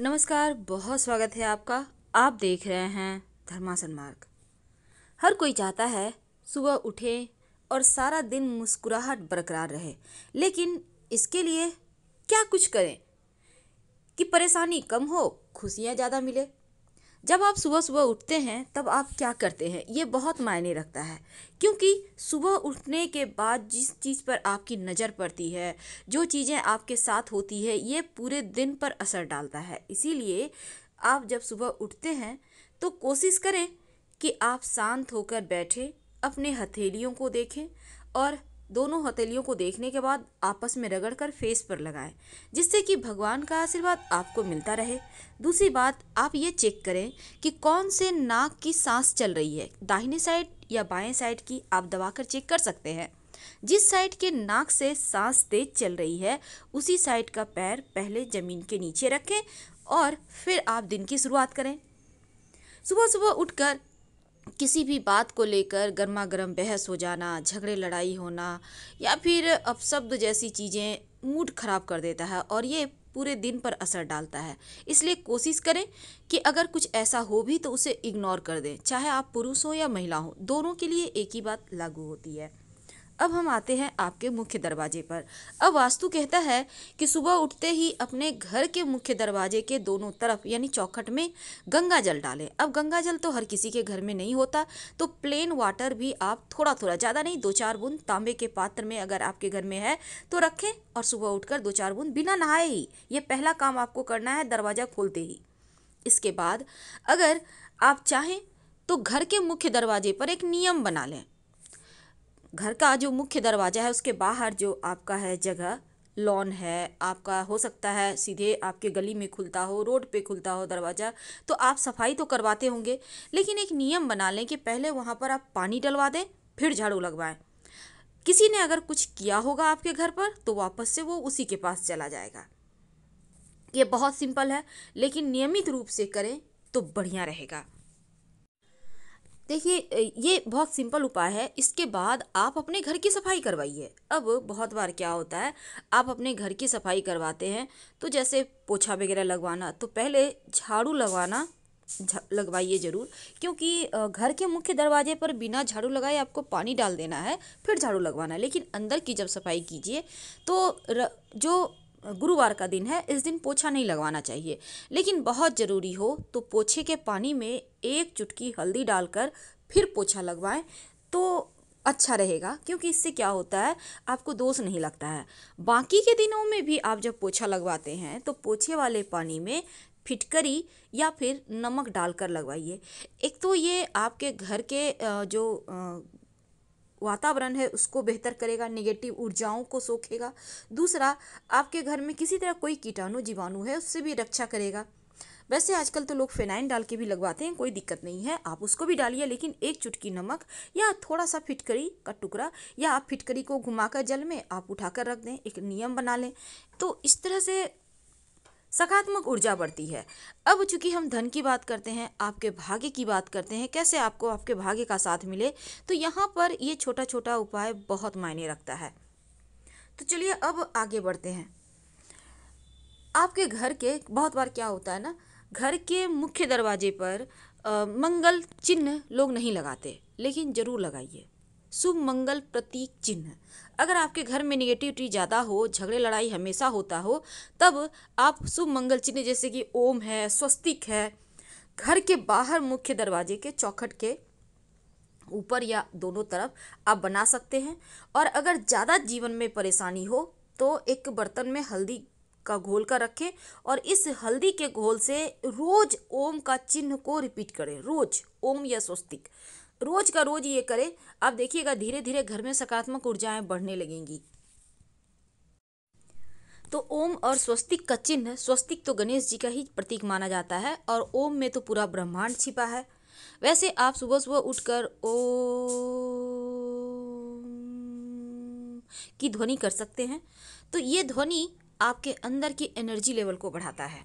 नमस्कार बहुत स्वागत है आपका आप देख रहे हैं धर्मासन मार्ग हर कोई चाहता है सुबह उठे और सारा दिन मुस्कुराहट बरकरार रहे लेकिन इसके लिए क्या कुछ करें कि परेशानी कम हो खुशियाँ ज़्यादा मिले जब आप सुबह सुबह उठते हैं तब आप क्या करते हैं ये बहुत मायने रखता है क्योंकि सुबह उठने के बाद जिस चीज़ पर आपकी नज़र पड़ती है जो चीज़ें आपके साथ होती है ये पूरे दिन पर असर डालता है इसीलिए आप जब सुबह उठते हैं तो कोशिश करें कि आप शांत होकर बैठें अपने हथेलियों को देखें और दोनों हथेलियों को देखने के बाद आपस में रगड़कर फेस पर लगाएं जिससे कि भगवान का आशीर्वाद आपको मिलता रहे दूसरी बात आप ये चेक करें कि कौन से नाक की सांस चल रही है दाहिने साइड या बाएं साइड की आप दबाकर चेक कर सकते हैं जिस साइड के नाक से सांस तेज चल रही है उसी साइड का पैर पहले ज़मीन के नीचे रखें और फिर आप दिन की शुरुआत करें सुबह सुबह उठकर किसी भी बात को लेकर गर्मा गर्म बहस हो जाना झगड़े लड़ाई होना या फिर अपशब्द जैसी चीज़ें मूड ख़राब कर देता है और ये पूरे दिन पर असर डालता है इसलिए कोशिश करें कि अगर कुछ ऐसा हो भी तो उसे इग्नोर कर दें चाहे आप पुरुष हो या महिला हो दोनों के लिए एक ही बात लागू होती है अब हम आते हैं आपके मुख्य दरवाजे पर अब वास्तु कहता है कि सुबह उठते ही अपने घर के मुख्य दरवाजे के दोनों तरफ यानी चौखट में गंगा जल डालें अब गंगा जल तो हर किसी के घर में नहीं होता तो प्लेन वाटर भी आप थोड़ा थोड़ा ज़्यादा नहीं दो चार बूंद तांबे के पात्र में अगर आपके घर में है तो रखें और सुबह उठकर दो चार बूंद बिना नहाए ही ये पहला काम आपको करना है दरवाज़ा खोलते ही इसके बाद अगर आप चाहें तो घर के मुख्य दरवाजे पर एक नियम बना लें घर का जो मुख्य दरवाज़ा है उसके बाहर जो आपका है जगह लॉन है आपका हो सकता है सीधे आपके गली में खुलता हो रोड पे खुलता हो दरवाज़ा तो आप सफाई तो करवाते होंगे लेकिन एक नियम बना लें कि पहले वहाँ पर आप पानी डलवा दें फिर झाड़ू लगवाएं किसी ने अगर कुछ किया होगा आपके घर पर तो वापस से वो उसी के पास चला जाएगा ये बहुत सिंपल है लेकिन नियमित रूप से करें तो बढ़िया रहेगा देखिए ये बहुत सिंपल उपाय है इसके बाद आप अपने घर की सफाई करवाइए अब बहुत बार क्या होता है आप अपने घर की सफाई करवाते हैं तो जैसे पोछा वगैरह लगवाना तो पहले झाड़ू लगवाना लगवाइए ज़रूर क्योंकि घर के मुख्य दरवाजे पर बिना झाड़ू लगाए आपको पानी डाल देना है फिर झाड़ू लगवाना है लेकिन अंदर की जब सफाई कीजिए तो र, जो गुरुवार का दिन है इस दिन पोछा नहीं लगवाना चाहिए लेकिन बहुत ज़रूरी हो तो पोछे के पानी में एक चुटकी हल्दी डालकर फिर पोछा लगवाएं तो अच्छा रहेगा क्योंकि इससे क्या होता है आपको दोष नहीं लगता है बाकी के दिनों में भी आप जब पोछा लगवाते हैं तो पोछे वाले पानी में फिटकरी या फिर नमक डालकर लगवाइए एक तो ये आपके घर के जो वातावरण है उसको बेहतर करेगा निगेटिव ऊर्जाओं को सोखेगा दूसरा आपके घर में किसी तरह कोई कीटाणु जीवाणु है उससे भी रक्षा करेगा वैसे आजकल तो लोग फेनाइन डाल के भी लगवाते हैं कोई दिक्कत नहीं है आप उसको भी डालिए लेकिन एक चुटकी नमक या थोड़ा सा फिटकरी का टुकड़ा या आप फिटकरी को घुमाकर जल में आप उठाकर रख दें एक नियम बना लें तो इस तरह से सकारात्मक ऊर्जा बढ़ती है अब चूंकि हम धन की बात करते हैं आपके भाग्य की बात करते हैं कैसे आपको आपके भाग्य का साथ मिले तो यहाँ पर ये छोटा छोटा उपाय बहुत मायने रखता है तो चलिए अब आगे बढ़ते हैं आपके घर के बहुत बार क्या होता है ना घर के मुख्य दरवाजे पर आ, मंगल चिन्ह लोग नहीं लगाते लेकिन ज़रूर लगाइए शुभ मंगल प्रतीक चिन्ह अगर आपके घर में निगेटिविटी ज़्यादा हो झगड़े लड़ाई हमेशा होता हो तब आप शुभ मंगल चिन्ह जैसे कि ओम है स्वस्तिक है घर के बाहर मुख्य दरवाजे के चौखट के ऊपर या दोनों तरफ आप बना सकते हैं और अगर ज़्यादा जीवन में परेशानी हो तो एक बर्तन में हल्दी का घोल कर रखें और इस हल्दी के घोल से रोज़ ओम का चिन्ह को रिपीट करें रोज़ ओम या स्वस्तिक रोज का रोज ये करें आप देखिएगा धीरे धीरे घर में सकारात्मक ऊर्जाएं बढ़ने लगेंगी तो ओम और स्वस्तिक का चिन्ह स्वस्तिक तो गणेश जी का ही प्रतीक माना जाता है और ओम में तो पूरा ब्रह्मांड छिपा है वैसे आप सुबह सुबह उठकर ओ की ध्वनि कर सकते हैं तो ये ध्वनि आपके अंदर की एनर्जी लेवल को बढ़ाता है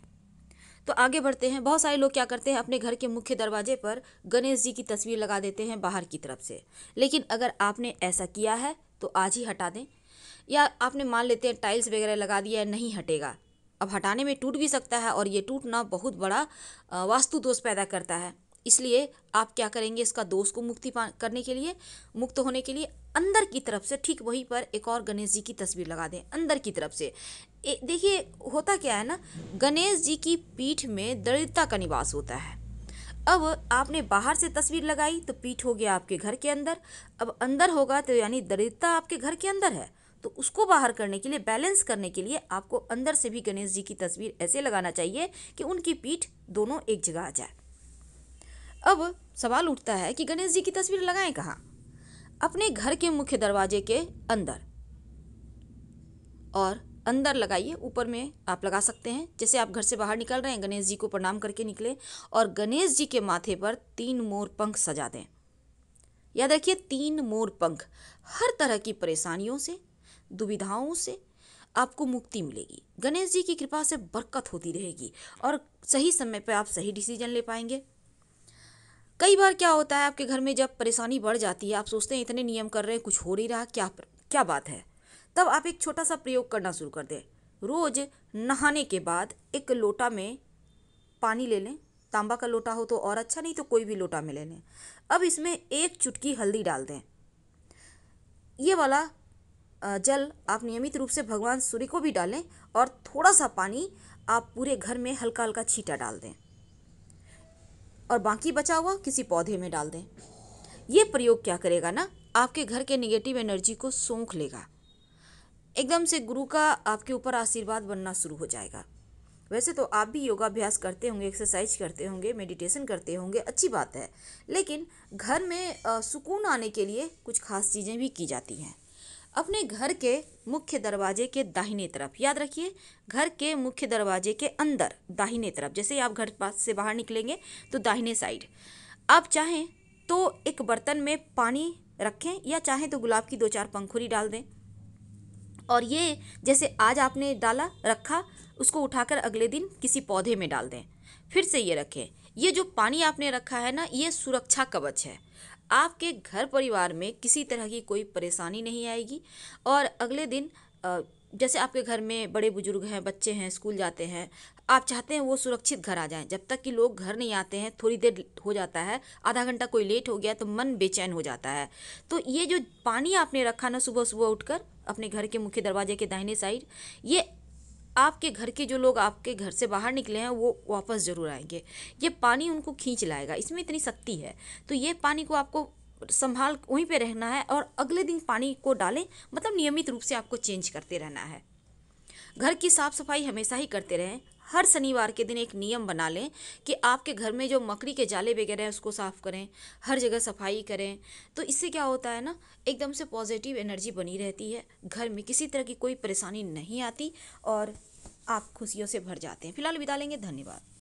तो आगे बढ़ते हैं बहुत सारे लोग क्या करते हैं अपने घर के मुख्य दरवाजे पर गणेश जी की तस्वीर लगा देते हैं बाहर की तरफ से लेकिन अगर आपने ऐसा किया है तो आज ही हटा दें या आपने मान लेते हैं टाइल्स वगैरह लगा दिया है नहीं हटेगा अब हटाने में टूट भी सकता है और ये टूटना बहुत बड़ा वास्तु दोष पैदा करता है इसलिए आप क्या करेंगे इसका दोष को मुक्ति करने के लिए मुक्त होने के लिए अंदर की तरफ से ठीक वहीं पर एक और गणेश जी की तस्वीर लगा दें अंदर की तरफ से देखिए होता क्या है ना गणेश जी की पीठ में दरिद्रता का निवास होता है अब आपने बाहर से तस्वीर लगाई तो पीठ हो गया आपके घर के अंदर अब अंदर होगा तो यानी दरिद्रता आपके घर के अंदर है तो उसको बाहर करने के लिए बैलेंस करने के लिए आपको अंदर से भी गणेश जी की तस्वीर ऐसे लगाना चाहिए कि उनकी पीठ दोनों एक जगह आ जाए अब सवाल उठता है कि गणेश जी की तस्वीर लगाएं कहाँ अपने घर के मुख्य दरवाजे के अंदर और अंदर लगाइए ऊपर में आप लगा सकते हैं जैसे आप घर से बाहर निकल रहे हैं गणेश जी को प्रणाम करके निकले और गणेश जी के माथे पर तीन मोर पंख सजा दें याद रखिए तीन मोर पंख हर तरह की परेशानियों से दुविधाओं से आपको मुक्ति मिलेगी गणेश जी की कृपा से बरकत होती रहेगी और सही समय पर आप सही डिसीजन ले पाएंगे कई बार क्या होता है आपके घर में जब परेशानी बढ़ जाती है आप सोचते हैं इतने नियम कर रहे हैं कुछ हो नहीं रहा क्या क्या बात है तब आप एक छोटा सा प्रयोग करना शुरू कर दें रोज़ नहाने के बाद एक लोटा में पानी ले लें तांबा का लोटा हो तो और अच्छा नहीं तो कोई भी लोटा में ले लें अब इसमें एक चुटकी हल्दी डाल दें ये वाला जल आप नियमित रूप से भगवान सूर्य को भी डालें और थोड़ा सा पानी आप पूरे घर में हल्का हल्का छीटा डाल दें और बाकी बचा हुआ किसी पौधे में डाल दें ये प्रयोग क्या करेगा ना आपके घर के निगेटिव एनर्जी को सोख लेगा एकदम से गुरु का आपके ऊपर आशीर्वाद बनना शुरू हो जाएगा वैसे तो आप भी योगाभ्यास करते होंगे एक्सरसाइज करते होंगे मेडिटेशन करते होंगे अच्छी बात है लेकिन घर में सुकून आने के लिए कुछ खास चीज़ें भी की जाती हैं अपने घर के मुख्य दरवाजे के दाहिने तरफ याद रखिए घर के मुख्य दरवाजे के अंदर दाहिने तरफ जैसे आप घर पास से बाहर निकलेंगे तो दाहिने साइड आप चाहें तो एक बर्तन में पानी रखें या चाहें तो गुलाब की दो चार पंखुरी डाल दें और ये जैसे आज आपने डाला रखा उसको उठाकर अगले दिन किसी पौधे में डाल दें फिर से ये रखें ये जो पानी आपने रखा है ना ये सुरक्षा कवच है आपके घर परिवार में किसी तरह की कोई परेशानी नहीं आएगी और अगले दिन जैसे आपके घर में बड़े बुजुर्ग हैं बच्चे हैं स्कूल जाते हैं आप चाहते हैं वो सुरक्षित घर आ जाएं जब तक कि लोग घर नहीं आते हैं थोड़ी देर हो जाता है आधा घंटा कोई लेट हो गया तो मन बेचैन हो जाता है तो ये जो पानी आपने रखा ना सुबह सुबह उठकर अपने घर के मुख्य दरवाजे के दाहिने साइड ये आपके घर के जो लोग आपके घर से बाहर निकले हैं वो वापस ज़रूर आएंगे ये पानी उनको खींच लाएगा इसमें इतनी शक्ति है तो ये पानी को आपको संभाल वहीं पे रहना है और अगले दिन पानी को डालें मतलब नियमित रूप से आपको चेंज करते रहना है घर की साफ़ सफाई हमेशा ही करते रहें हर शनिवार के दिन एक नियम बना लें कि आपके घर में जो मकड़ी के जाले वगैरह हैं उसको साफ़ करें हर जगह सफाई करें तो इससे क्या होता है ना एकदम से पॉजिटिव एनर्जी बनी रहती है घर में किसी तरह की कोई परेशानी नहीं आती और आप खुशियों से भर जाते हैं फिलहाल बिता लेंगे धन्यवाद